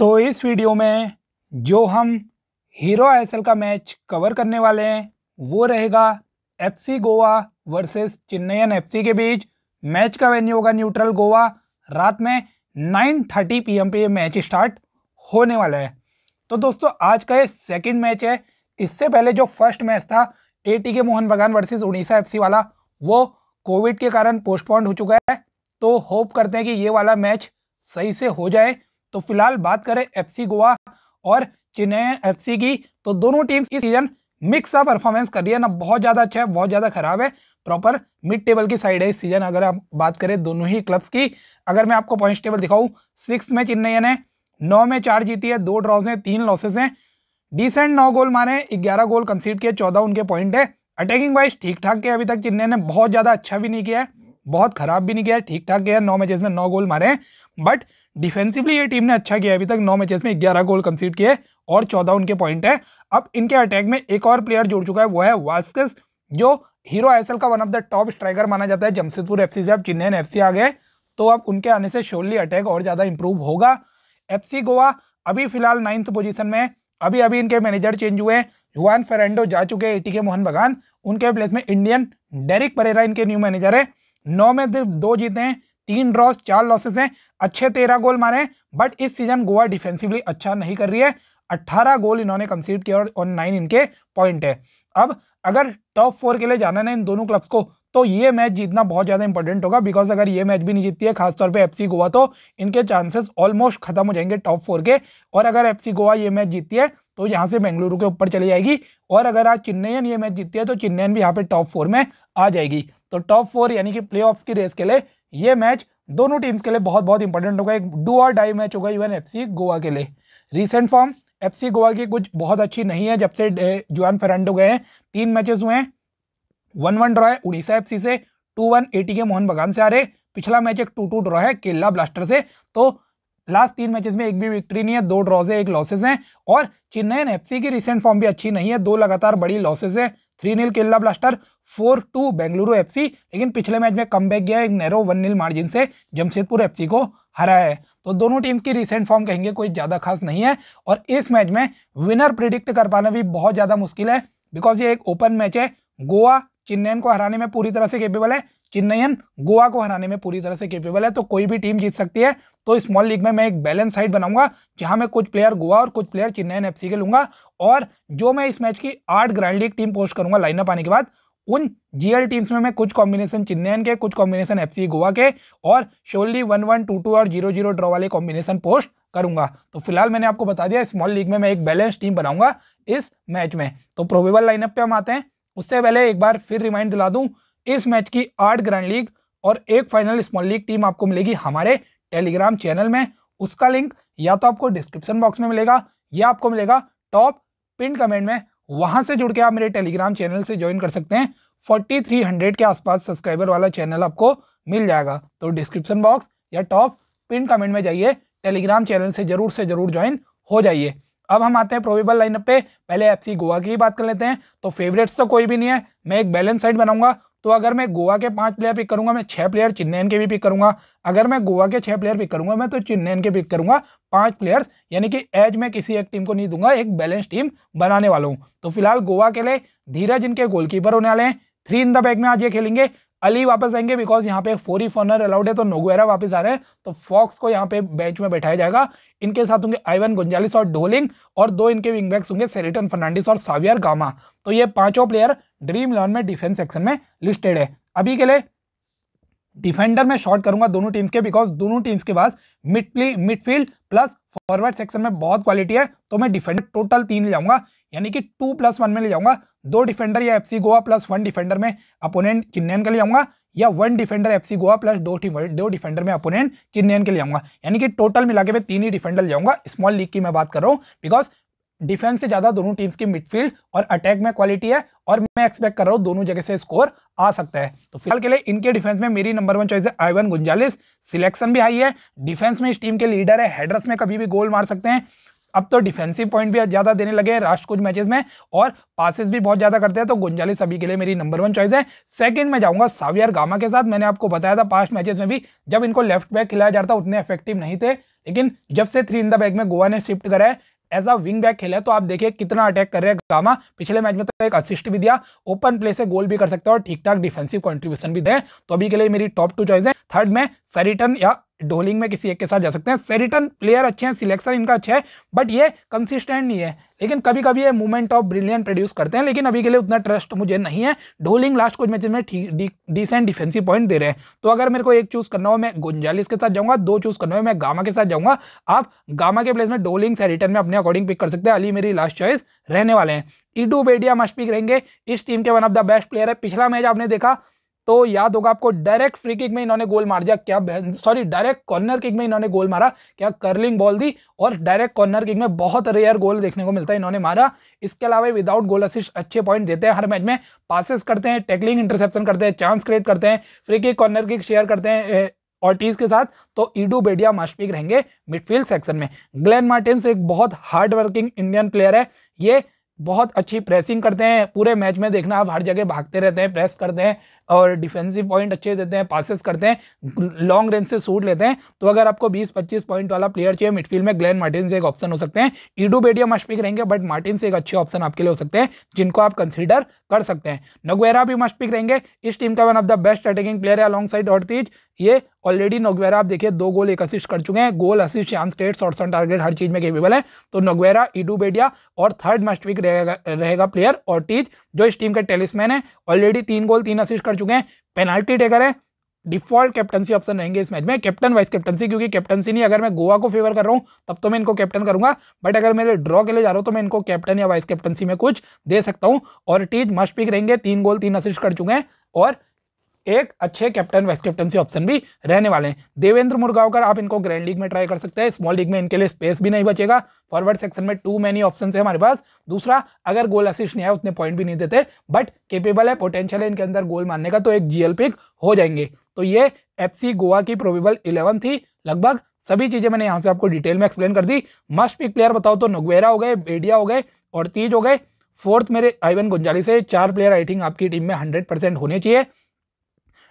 तो इस वीडियो में जो हम हीरो एसएल का मैच कवर करने वाले हैं वो रहेगा FC Goa versus Chennaiyin FC के बीच मैच का वेन्यू होगा न्यूट्रल गोवा रात में 9:30 पी पे ये मैच स्टार्ट होने वाला है तो दोस्तों आज का ये सेकंड मैच है इससे पहले जो फर्स्ट मैच था एटी के मोहन बगान वर्सेज उड़ीसा एफ वाला वो कोविड के कारण पोस्टपोन्ड हो चुका है तो होप करते हैं कि ये वाला मैच सही से हो जाए तो फिलहाल बात करें एफसी गोवा और चेन्नई एफसी की तो दोनों टीम्स इस सीजन मिक्स सा परफॉर्मेंस कर रही है ना बहुत ज़्यादा अच्छा है बहुत ज़्यादा खराब है प्रॉपर मिड टेबल की साइड है इस सीजन अगर आप बात करें दोनों ही क्लब्स की अगर मैं आपको पॉइंट टेबल दिखाऊं सिक्स में चेन्नई ने नौ में चार जीती है दो ड्रॉज हैं तीन लॉसेज हैं डिसेंट नौ गोल मारे हैं ग्यारह गोल कंसीड किए चौदह उनके पॉइंट है अटैकिंग वाइज ठीक ठाक के अभी तक चेन्नई ने बहुत ज़्यादा अच्छा भी नहीं किया है बहुत खराब भी नहीं किया है ठीक ठाक किया है नौ मैचेस में नौ गोल मारे हैं बट डिफेंसिवली ये टीम ने अच्छा किया अभी तक नौ मैचेस में ग्यारह गोल कंसीड किए और चौदह उनके पॉइंट है अब इनके अटैक में एक और प्लेयर जुड़ चुका है वो है वास्कस जो हीरो आईएसएल का one of the top striker माना जाता है जमशेदपुर एफसी से अब चिन्हन एफ आ गए तो अब उनके आने से शोरली अटैक और ज़्यादा इंप्रूव होगा एफ गोवा अभी फिलहाल नाइन्थ पोजिशन में अभी अभी इनके मैनेजर चेंज हुए जुआन फेरेंडो जा चुके हैं ए मोहन बगान उनके प्लेस में इंडियन डेरिक परेरा इनके न्यू मैनेजर है नौ में सिर्फ दो जीते हैं तीन ड्रॉस चार लॉसेस हैं अच्छे तेरह गोल मारे हैं बट इस सीजन गोवा डिफेंसिवली अच्छा नहीं कर रही है अट्ठारह गोल इन्होंने कंसीड किया और नाइन इनके पॉइंट है अब अगर टॉप फोर के लिए जाना ना इन दोनों क्लब्स को तो ये मैच जीतना बहुत ज़्यादा इंपॉर्टेंट होगा बिकॉज अगर ये मैच भी नहीं जीतती है खासतौर पे एफसी गोवा तो इनके चांसेस ऑलमोस्ट खत्म हो जाएंगे टॉप फोर के और अगर एफसी गोवा ये मैच जीतती है तो यहाँ से बेंगलुरु के ऊपर चली जाएगी और अगर आज चेन्नईन ये मैच जीतती है तो चेन्नईन भी यहाँ पर टॉप फोर में आ जाएगी तो टॉप फोर यानी कि प्ले की रेस के लिए ये मैच दोनों टीम्स के लिए बहुत बहुत इंपॉर्टेंट होगा एक डू और डाई मैच होगा इवन एफसी गोवा के लिए रिसेंट फॉर्म एफसी गोवा की कुछ बहुत अच्छी नहीं है जब से जुआन फेरांडो गए हैं तीन मैचेस हुए हैं वन वन ड्रॉ है उड़ीसा एफ से two one ATK Mohun बगान से आ रहे पिछला मैच एक टू टू ड्रॉ है केरला ब्लास्टर से तो लास्ट तीन मैचेस में एक भी विक्ट्री नहीं है दो ड्रॉज है एक लॉसेज हैं और चेन्नई एफ की रिसेंट फॉर्म भी अच्छी नहीं है दो लगातार बड़ी लॉसेज है three nil Kerala blaster four two Bengaluru FC लेकिन पिछले मैच में कम बैक गया एक नैरो वन नील मार्जिन से जमशेदपुर एफसी को हराया है तो दोनों टीम्स की रिसेंट फॉर्म कहेंगे कोई ज़्यादा खास नहीं है और इस मैच में विनर प्रिडिक्ट कर पाना भी बहुत ज़्यादा मुश्किल है बिकॉज ये एक ओपन मैच है गोवा चेन्नैन को हराने में पूरी तरह से केपेबल है चिन्नयन गोवा को हराने में पूरी तरह से केपेबल है तो कोई भी टीम जीत सकती है तो स्मॉल लीग में मैं एक बैलेंस साइड बनाऊंगा जहां मैं कुछ प्लेयर गोवा और कुछ प्लेयर चिन्नयन एफसी के लूंगा और जो मैं इस मैच की आठ ग्रैंड लीग टीम पोस्ट करूंगा लाइनअप आने के बाद उन जीएल टीम्स में मैं कुछ कॉम्बिनेशन चिन्नयन के कुछ कॉम्बिनेशन एफ गोवा के और शोली वन वन टू टू और जीरो जीरो ड्रॉ वाले कॉम्बिनेशन पोस्ट करूंगा तो फिलहाल मैंने आपको बता दिया स्मॉल लीग में मैं एक बैलेंस टीम बनाऊंगा इस मैच में तो प्रोबेबल लाइनअप पे हम आते हैं उससे पहले एक बार फिर रिमाइंड दिला दूं इस मैच की आठ ग्रैंड लीग और एक फाइनल स्मॉल लीग टीम आपको मिलेगी हमारे टेलीग्राम चैनल में उसका लिंक या तो आपको डिस्क्रिप्शन बॉक्स में मिलेगा या आपको मिलेगा टॉप पिन कमेंट में वहां से जुड़ के आप मेरे टेलीग्राम चैनल से ज्वाइन कर सकते हैं 4300 के आसपास सब्सक्राइबर वाला चैनल आपको मिल जाएगा तो डिस्क्रिप्शन बॉक्स या टॉप पिन कमेंट में जाइए टेलीग्राम चैनल से जरूर से जरूर ज्वाइन हो जाइए अब हम आते हैं प्रोबेबल लाइनअप पे पहले एफसी गोवा की ही बात कर लेते हैं तो फेवरेट्स तो कोई भी नहीं है मैं एक बैलेंस साइड बनाऊंगा तो अगर मैं गोवा के पांच प्लेयर पिक करूंगा मैं छह प्लेयर चिन्नैन के भी पिक करूंगा अगर मैं गोवा के छह प्लेयर पिक करूंगा मैं तो चिन्नैन के पिक करूंगा पांच प्लेयर्स यानी कि एज मैं किसी एक टीम को नहीं दूंगा एक बैलेंस टीम बनाने वाला हूँ तो फिलहाल गोवा के लिए धीरज इनके गोलकीपर होने वाले हैं थ्री इन द बैग में आज ये खेलेंगे अली वापस आएंगे बिकॉज यहाँ पे फोर ही फॉर्नर अलाउड है तो नोगवेरा वापस आ रहे हैं तो फॉक्स को यहाँ पे बेंच में बैठाया जाएगा इनके साथ होंगे आइवन गुंजालिस और डोलिंग और दो इनके विंगबैक्स होंगे सेरिटन फर्नांडिस और सावियर गामा तो ये पांचों प्लेयर ड्रीम इलेवन में डिफेंस सेक्शन में लिस्टेड है अभी के लिए डिफेंडर में शॉट करूंगा दोनों टीम्स के बिकॉज दोनों टीम्स के पास mid midfield plus forward section में बहुत क्वालिटी है तो मैं डिफेंडर टोटल तीन ले जाऊंगा यानी कि टू प्लस वन में ले जाऊंगा दो डिफेंडर या FC Goa plus one defender में अपोनेंट चिन्नयन के ले जाऊंगा या one defender FC Goa plus दो दो डिफेंडर में अपोनेंट चिन्नयन के ले जाऊंगा यानी कि टोटल मिला के मैं तीन ही डिफेंडर ले जाऊंगा स्मॉल लीग की मैं बात कर रहा हूँ बिकॉज डिफेंस से ज्यादा दोनों टीम्स की मिडफील्ड और अटैक में क्वालिटी है और मैं एक्सपेक्ट कर रहा हूँ दोनों जगह से स्कोर आ सकता है तो फिलहाल के लिए इनके डिफेंस में मेरी नंबर वन चॉइस है आईवन गुंजालिस सिलेक्शन भी हाई है डिफेंस में इस टीम के लीडर है हेडर्स में कभी भी गोल मार सकते हैं अब तो डिफेंसिव पॉइंट भी ज़्यादा देने लगे हैं राष्ट्र कुछ मैचेस में और पासिस भी बहुत ज़्यादा करते हैं तो गुंजाली सभी के लिए मेरी नंबर वन चॉइस है सेकंड में जाऊंगा सावियर गामा के साथ मैंने आपको बताया था पास्ट मैचेस में भी जब इनको लेफ्ट बैक खिलाया जाता उतने इफेक्टिव नहीं थे लेकिन जब से थ्री इन द बैग में गोवा ने शिफ्ट करा है एज अ विंग बैक खेला है तो आप देखिए कितना अटैक कर रहे हैं गामा पिछले मैच में तो एक असिस्ट भी दिया ओपन प्ले से गोल भी कर सकते हैं और ठीक ठाक डिफेंसिव कॉन्ट्रीब्यूशन भी दें तो अभी के लिए मेरी टॉप टू चॉइस है थर्ड में सरिटन या डोलिंग में किसी एक के साथ जा सकते हैं सेरिटन प्लेयर अच्छे हैं सिलेक्शन इनका अच्छा है बट ये कंसिस्टेंट नहीं है लेकिन कभी कभी ये मूवमेंट ऑफ ब्रिलियन प्रोड्यूस करते हैं लेकिन अभी के लिए उतना ट्रस्ट मुझे नहीं है डोलिंग लास्ट कुछ मैच में डिसेंट डिफेंसिव पॉइंट दे रहे हैं तो अगर मेरे को एक चूज़ करना हो मैं गुंजालिस के साथ जाऊँगा दो चूज़ करना हो मैं गामा के साथ जाऊँगा आप गामा के प्लेस में डोलिंग सेरिटन में अपने अकॉर्डिंग पिक कर सकते हैं अली मेरी लास्ट चॉइस रहने वाले हैं इडू बेडिया पिक रहेंगे इस टीम के one of the best player है पिछला मैच आपने देखा तो याद होगा आपको डायरेक्ट फ्री किक में इन्होंने गोल मार दिया क्या सॉरी डायरेक्ट कॉर्नर किक में इन्होंने गोल मारा क्या कर्लिंग बॉल दी और डायरेक्ट कॉर्नर किक में बहुत रेयर गोल देखने को मिलता है इन्होंने मारा इसके अलावा विदाउट गोल असिस्ट अच्छे पॉइंट देते हैं हर मैच में पासिस करते हैं टैकलिंग इंटरसेप्शन करते हैं चांस क्रिएट करते हैं free kick corner kick share करते हैं और टीज के साथ तो ईडू बेडिया मास्टपिक रहेंगे मिडफील्ड सेक्शन में ग्लेन मार्टिन्स एक बहुत हार्ड वर्किंग इंडियन प्लेयर है ये बहुत अच्छी प्रेसिंग करते हैं पूरे मैच में देखना आप हर जगह भागते रहते हैं प्रेस करते हैं और डिफेंसिव पॉइंट अच्छे देते हैं पासिस करते हैं लॉन्ग रेंज से सूट लेते हैं तो अगर आपको बीस पच्चीस पॉइंट वाला प्लेयर चाहिए मिडफील्ड में ग्लैन मार्टिन एक ऑप्शन हो सकते हैं ईडू बेडिया मस्ट पिक रहेंगे बट मार्टिन से एक अच्छे ऑप्शन आपके लिए हो सकते हैं जिनको आप कंसिडर कर सकते हैं नगवेरा भी मस्ट पिक रहेंगे इस टीम का one of the best attacking player है अलॉन्ग साइड ऑर्टिज ये ऑलरेडी नोगवेरा आप देखिए दो गोल एक असिस्ट कर चुके हैं goal assist chance rate shots on target हर चीज में केपेबल है तो नोगवेरा ईडू बेडिया और थर्ड पिक रहेगा रहेगा प्लेयर और जो इस टीम के टेलिसमैन है ऑलरेडी तीन गोल तीन असिस्ट कर चुके हैं पेनाल्टी टेकर है डिफॉल्ट कैप्टनसी ऑप्शन रहेंगे इस मैच में कैप्टन वाइस कैप्टनसी क्योंकि कैप्टनसी नहीं अगर मैं गोवा को फेवर कर रहा हूँ तब तो मैं इनको कैप्टन करूंगा बट अगर मेरे ड्रॉ के लिए जा रहा हूँ तो मैं इनको कैप्टन या वाइस कैप्टनसी में कुछ दे सकता हूँ और टीज मस्ट पिक रहेंगे तीन गोल तीन असिस्ट कर चुके हैं और एक अच्छे कैप्टन वाइस कैप्टनसी ऑप्शन भी रहने वाले हैं देवेंद्र मुर्गावकर आप इनको ग्रैंड लीग में ट्राई कर सकते हैं स्मॉल लीग में इनके लिए स्पेस भी नहीं बचेगा फॉरवर्ड सेक्शन में टू मैनी ऑप्शन है हमारे पास दूसरा अगर गोल असिस्ट नहीं आए उतने पॉइंट भी नहीं देते बट केपेबल है पोटेंशियल है इनके अंदर गोल मारने का तो एक जीएल पिक हो जाएंगे तो ये एफ गोवा की प्रोबेबल इलेवन थी लगभग सभी चीज़ें मैंने यहाँ से आपको डिटेल में एक्सप्लेन कर दी मस्ट पिक प्लेयर बताओ तो नगवेरा हो गए बेडिया हो गए और तीज हो गए फोर्थ मेरे आईवन गुंजाली से चार प्लेयर आई थिंक आपकी टीम में हंड्रेड परसेंट होने चाहिए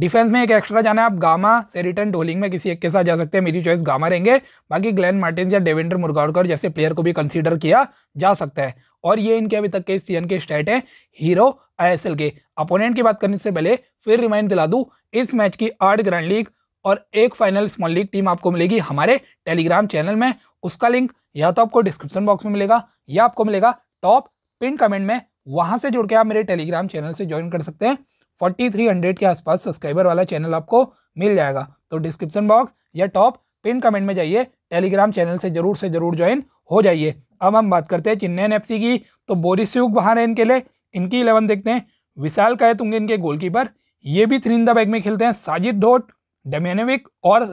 डिफेंस में एक एक्स्ट्रा जाना है आप गामा सेरिटन डोलिंग में किसी एक के साथ जा सकते हैं मेरी चॉइस गामा रहेंगे बाकी ग्लैन मार्टिन या डेविंडर मुर्गाडकर जैसे प्लेयर को भी कंसीडर किया जा सकता है और ये इनके अभी तक के सीएन के स्टेट हैं हीरो आईएसएल के अपोनेंट की बात करने से पहले फिर रिमाइंड दिला दूँ इस मैच की आठ ग्रैंड लीग और एक फाइनल स्मॉल लीग टीम आपको मिलेगी हमारे टेलीग्राम चैनल में उसका लिंक या तो आपको डिस्क्रिप्शन बॉक्स में मिलेगा या आपको मिलेगा टॉप पिन कमेंट में वहाँ से जुड़ के आप मेरे टेलीग्राम चैनल से ज्वाइन कर सकते हैं 4300 के आसपास सब्सक्राइबर वाला चैनल आपको मिल जाएगा तो डिस्क्रिप्शन बॉक्स या टॉप पिन कमेंट में जाइए टेलीग्राम चैनल से ज़रूर से ज़रूर ज्वाइन हो जाइए अब हम बात करते हैं चिन्नयन एफ की तो युग बाहर है इनके लिए इनकी इलेवन देखते हैं विशाल का तुंगे इनके गोलकीपर ये भी थ्री इन द बैग में खेलते हैं साजिद धोट डेमेनविक और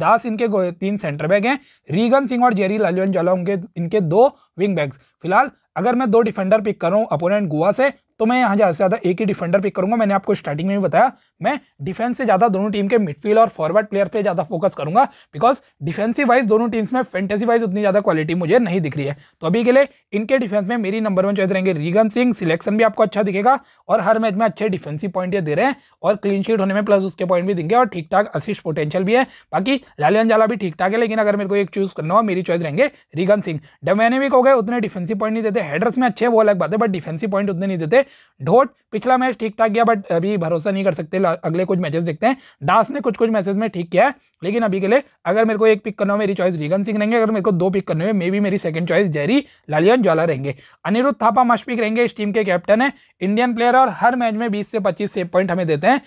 दास इनके तीन सेंटर बैग हैं रीगन सिंह और जेरी लालवन ज्वाला उनके इनके दो विंग बैग्स फिलहाल अगर मैं दो डिफेंडर पिक करूँ अपोनेंट गोवा से तो मैं यहाँ ज़्यादा से ज़्यादा एक ही डिफेंडर पिक करूँगा मैंने आपको स्टार्टिंग में भी बताया मैं डिफेंस से ज़्यादा दोनों टीम के मिडफील्ड और फॉरवर्ड प्लेयर पे ज़्यादा फोकस करूँगा बिकॉज डिफेंसिव वाइज दोनों टीम्स में फेंटेसी वाइज उतनी ज़्यादा क्वालिटी मुझे नहीं दिख रही है तो अभी के लिए इनके डिफेंस में मेरी नंबर वन चॉइस रहेंगे रीगन सिंह सिलेक्शन भी आपको अच्छा दिखेगा और हर मैच में अच्छे डिफेंसिव पॉइंट दे रहे हैं और क्लीन शीट होने में प्लस उसके पॉइंट भी देंगे और ठीक ठाक असिस्ट पोटेंशियल भी है बाकी लालियन जाला भी ठीक ठाक है लेकिन अगर मेरे को एक चूज़ करना हो मेरी चॉइस रहेंगे रीगन सिंह डोमेनिविक हो गए उतने डिफेंसिव पॉइंट नहीं देते हेडर्स में अच्छे वो अलग बात है बट डिफेंसिव पॉइंट उतने नहीं देते ढोट पिछला मैच ठीक ठाक गया बट अभी भरोसा नहीं कर सकते अगले कुछ मैचेस देखते हैं डास ने कुछ कुछ मैचेस में ठीक किया है लेकिन अभी के लिए अगर मेरे को एक पिक करना हो मेरी चॉइस रीगन सिंह रहेंगे अगर मेरे को दो पिक करने हुए मे बी मेरी second choice Jerry Lalrinzuala रहेंगे अनिरुद्ध थापा मशपिक रहेंगे इस टीम के कैप्टन है इंडियन प्लेयर और हर मैच में बीस से पच्चीस सेव पॉइंट हमें देते हैं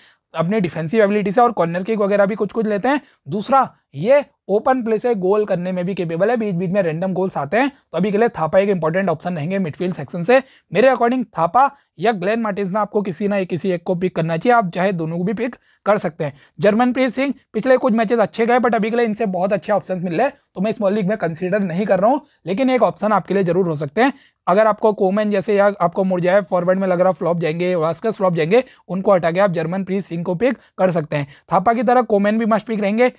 अपने डिफेंसिव एबिलिटी से और कॉर्नर किक वगैरह भी कुछ कुछ लेते हैं दूसरा ये ओपन प्ले से गोल करने में भी केपेबल है बीच बीच में रैंडम गोल्स आते हैं तो अभी के लिए थापा एक इंपॉर्टेंट ऑप्शन रहेंगे मिडफील्ड सेक्शन से मेरे अकॉर्डिंग थापा या ग्लेन मार्टिस में आपको किसी ना किसी एक को पिक करना चाहिए आप चाहे दोनों को भी पिक कर सकते हैं जर्मनप्रीत सिंह पिछले कुछ मैचेस अच्छे गए बट अभी के लिए इनसे बहुत अच्छे ऑप्शन मिल रहे हैं तो मैं इस लीग में कंसिडर नहीं कर रहा हूँ लेकिन एक ऑप्शन आपके लिए जरूर हो सकते हैं अगर आपको कोमेन जैसे या आपको मुड़ जाए फॉरवर्ड में लग रहा फ्लॉप जाएंगे वास्कस फ्लॉप जाएंगे उनको हटा के आप जर्मनप्रीत सिंह को पिक कर सकते हैं थापा की तरह कोमैन भी मस्ट पिक रहेंगे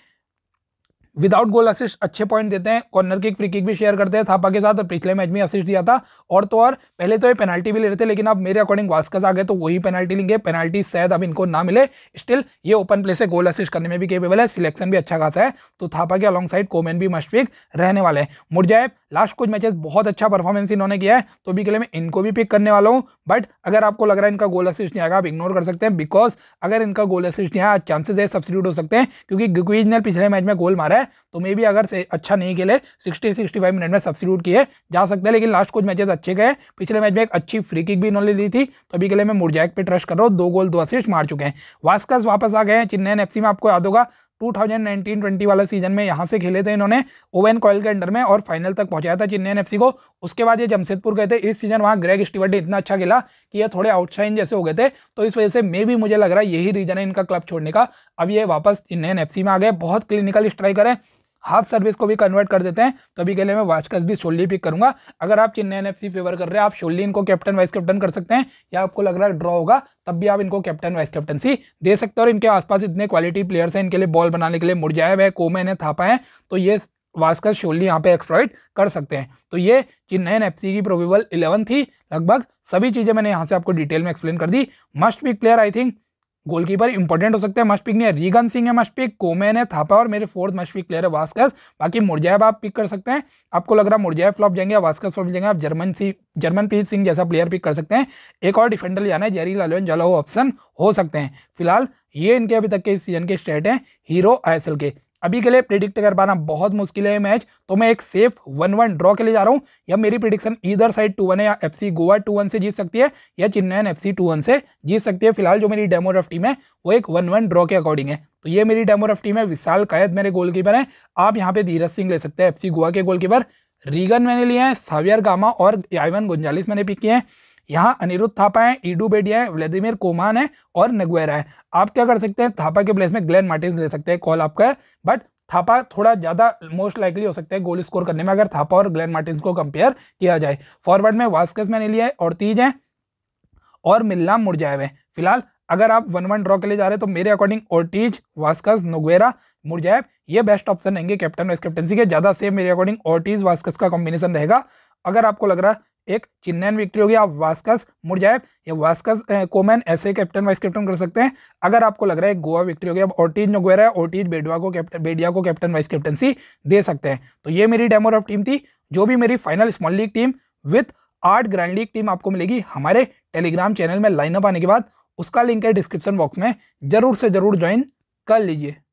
विदाउट गोल असिस्ट अच्छे पॉइंट देते हैं कॉर्नर किक फ्री किक भी शेयर करते हैं थापा के साथ और पिछले मैच में असिस्ट दिया था और तो और पहले तो ये पेनल्टी भी ले रहे थे लेकिन अब मेरे अकॉर्डिंग वास्कस आ गए तो वही पेनल्टी लेंगे पेनल्टी शायद अब इनको ना मिले स्टिल ये ओपन प्ले से गोल असिस्ट करने में भी केपेबल है सिलेक्शन भी अच्छा खासा है तो थापा के अलॉन्ग साइड कोमेन भी मस्टविक रहने वाले हैं मुरजैब लास्ट कुछ मैचेस बहुत अच्छा परफॉर्मेंस इन्होंने किया है तो अभी के लिए मैं इनको भी पिक करने वाला हूँ बट अगर आपको लग रहा है इनका गोल असिस्ट नहीं आएगा आप इग्नोर कर सकते हैं बिकॉज अगर इनका गोल असिस्ट नहीं आया चांसेस है सब्सिट्यूट हो सकते हैं क्योंकि गुक्वीज ने पिछले मैच में गोल मारा है तो मे भी अगर से अच्छा नहीं खेले सिक्सटी सिक्सटी फाइव मिनट में सब्सिट्यूट किए जा सकते हैं लेकिन लास्ट कुछ मैचेस अच्छे गए पिछले मैच में एक अच्छी फ्री किक भी इन्होंने ली थी तो अभी के लिए मैं मुरजैक पर ट्रस्ट कर रहा हूँ दो गोल दो असिस्ट मार चुके हैं वास्कस वापस आ गए हैं चिन्नैन एफ में आपको याद होगा 2019-20 वाला सीजन में यहाँ से खेले थे इन्होंने ओवेन कॉयल के अंडर में और फाइनल तक पहुंचाया था चेन्नई एफसी को उसके बाद ये जमशेदपुर गए थे इस सीजन वहाँ ग्रेग स्टीवर्ट ने इतना अच्छा खेला कि ये थोड़े आउटशाइन जैसे हो गए थे तो इस वजह से मे भी मुझे लग रहा है यही रीजन है इनका क्लब छोड़ने का अब ये वापस चेन्नई एफ में आ गए बहुत क्लिनिकल स्ट्राइकर है हाफ सर्विस को भी कन्वर्ट कर देते हैं तभी के लिए मैं वाचकस भी शोली पिक करूंगा अगर आप चेन्नई एन एफ फेवर कर रहे हैं आप शोली इनको कैप्टन वाइस कैप्टन कर सकते हैं या आपको लग रहा है ड्रॉ होगा तब भी आप इनको कैप्टन वाइस कैप्टनसी दे सकते हो और इनके आसपास इतने क्वालिटी प्लेयर्स हैं इनके लिए बॉल बनाने के लिए मुरजाएब है कोमे है थापा है तो ये वास्कर शोली यहाँ पे एक्सप्लॉइट कर सकते हैं तो ये चेन्नई एफ की प्रोबेबल इलेवन थी लगभग सभी चीज़ें मैंने यहाँ से आपको डिटेल में एक्सप्लेन कर दी must pick player I think goalkeeper important हो सकते हैं मस्ट पिक नहीं है रीगन सिंह है मस्ट पिक कोमेन है थापा और मेरे फोर्थ मस्ट पिक प्लेयर है वास्कस बाकी मुरजैब आप पिक कर सकते हैं आपको लग रहा है मुरजैब फ्लॉप जाएंगे वास्कस फ्लॉप जाएंगे आप जर्मन सी जर्मनप्रीत सिंह जैसा प्लेयर पिक कर सकते हैं एक और डिफेंडर जाना है जेरी लालन जला ऑप्शन हो सकते हैं फिलहाल ये इनके अभी तक के इस सीजन के स्टेट हैं हीरो आई के अभी के लिए प्रिडिक्ट कर पाना बहुत मुश्किल है मैच तो मैं एक सेफ वन वन ड्रॉ के लिए जा रहा हूँ या मेरी प्रिडिक्शन इधर साइड टू वन है या एफ गोवा टू वन से जीत सकती है या Chennaiyin F C two one से जीत सकती है फिलहाल जो मेरी डेमो रफ टीम है वो एक वन वन ड्रॉ के अकॉर्डिंग है तो ये मेरी डेमो रफ टीम है विशाल कैद मेरे गोल कीपर आप यहाँ पे धीरज सिंह ले सकते हैं एफ गोवा के गोल रीगन मैंने लिए हैं सावियर गामा और आइवन गुंजालिस मैंने पिक किए हैं यहाँ अनिरुद्ध थापा है ईडू बेडिया है व्लादिमिर कोमान है और नगवेरा है आप क्या कर सकते हैं थापा के प्लेस में ग्लेन मार्टिन ले सकते हैं कॉल आपका है बट थापा थोड़ा ज़्यादा मोस्ट लाइकली हो सकता है गोल स्कोर करने में अगर थापा और ग्लेन मार्टिन को कंपेयर किया जाए फॉरवर्ड में वास्कस मैंने लिया है और तीज है और मिलना जाए है फिलहाल अगर आप वन वन ड्रॉ के लिए जा रहे हैं तो मेरे अकॉर्डिंग ओर्टीज वास्कस नोगवेरा मुरजैब ये बेस्ट ऑप्शन रहेंगे कैप्टन वाइस कैप्टनसी के ज़्यादा सेम मेरे अकॉर्डिंग ओर्टीज वास्कस का कॉम्बिनेशन रहेगा अगर आपको लग रहा है एक चिन्हन विक्ट्री होगी आप वास्कस मुरजायफ या वास्कस कोमैन ऐसे कैप्टन वाइस कैप्टन कर सकते हैं अगर आपको लग रहा है गोवा विक्ट्री होगी अब ओटीज नोगवेरा है ऑर्टिज बेडवा को कैप्टन बेडिया को कैप्टन वाइस कैप्टनसी दे सकते हैं तो ये मेरी डेमो ऑफ टीम थी जो भी मेरी final small league team with आठ ग्रैंड लीग टीम आपको मिलेगी हमारे टेलीग्राम चैनल में लाइनअप आने के बाद उसका लिंक है डिस्क्रिप्शन बॉक्स में जरूर से जरूर ज्वाइन कर लीजिए